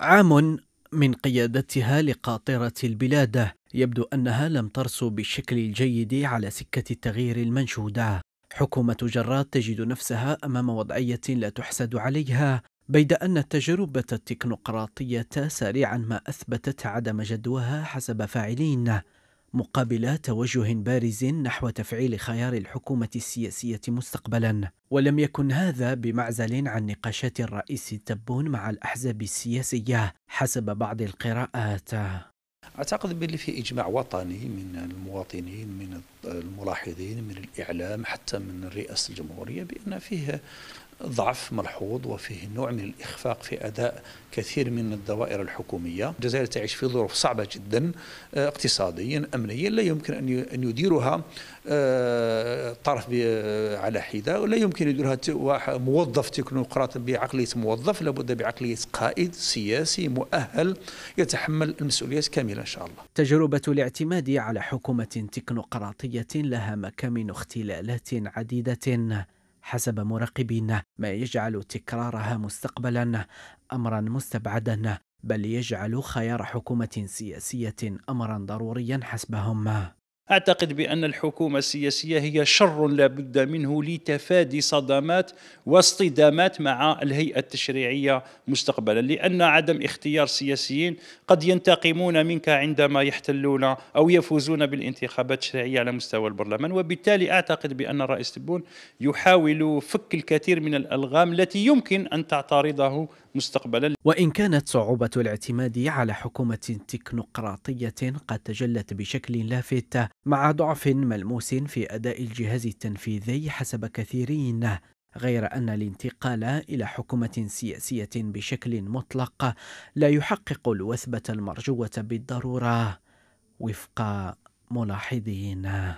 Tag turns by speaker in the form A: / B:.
A: عام من قيادتها لقاطرة البلاد يبدو أنها لم ترسو بالشكل الجيد على سكة التغيير المنشودة حكومة جرات تجد نفسها أمام وضعية لا تحسد عليها بيد أن التجربة التكنقراطية سريعا ما أثبتت عدم جدواها حسب فاعلين مقابل توجه بارز نحو تفعيل خيار الحكومة السياسية مستقبلا ولم يكن هذا بمعزل عن نقاشات الرئيس تبون مع الأحزاب السياسية حسب بعض القراءات
B: أعتقد باللي في إجماع وطني من المواطنين من الملاحظين من الإعلام حتى من رئاسة الجمهورية بأن فيه ضعف ملحوظ وفيه نوع من الإخفاق في أداء كثير من الدوائر الحكومية الجزائر تعيش في ظروف صعبة جدا آه، اقتصاديا أمنيا لا يمكن أن يديرها آه، طرف آه، على حدة ولا يمكن يديرها موظف تكنوقراط بعقلية موظف لابد بعقلية قائد سياسي
A: مؤهل يتحمل المسؤوليات كاملة إن شاء الله تجربة الاعتماد على حكومة تكنوقراطية لها مكامن اختلالات عديدة حسب مراقبين ما يجعل تكرارها مستقبلا امرا مستبعدا بل يجعل خيار حكومه سياسيه امرا ضروريا حسبهم
C: أعتقد بأن الحكومة السياسية هي شر لا بد منه لتفادي صدمات واصطدامات مع الهيئة التشريعية مستقبلا لأن عدم اختيار سياسيين قد ينتقمون منك عندما يحتلون أو يفوزون بالانتخابات التشريعية على مستوى البرلمان وبالتالي أعتقد بأن الرئيس تبون يحاول فك الكثير من الألغام التي يمكن أن تعترضه مستقبلا
A: وإن كانت صعوبة الاعتماد على حكومة تكنوقراطية قد تجلت بشكل لافت مع ضعف ملموس في أداء الجهاز التنفيذي حسب كثيرين غير أن الانتقال إلى حكومة سياسية بشكل مطلق لا يحقق الوثبة المرجوة بالضرورة وفق ملاحظين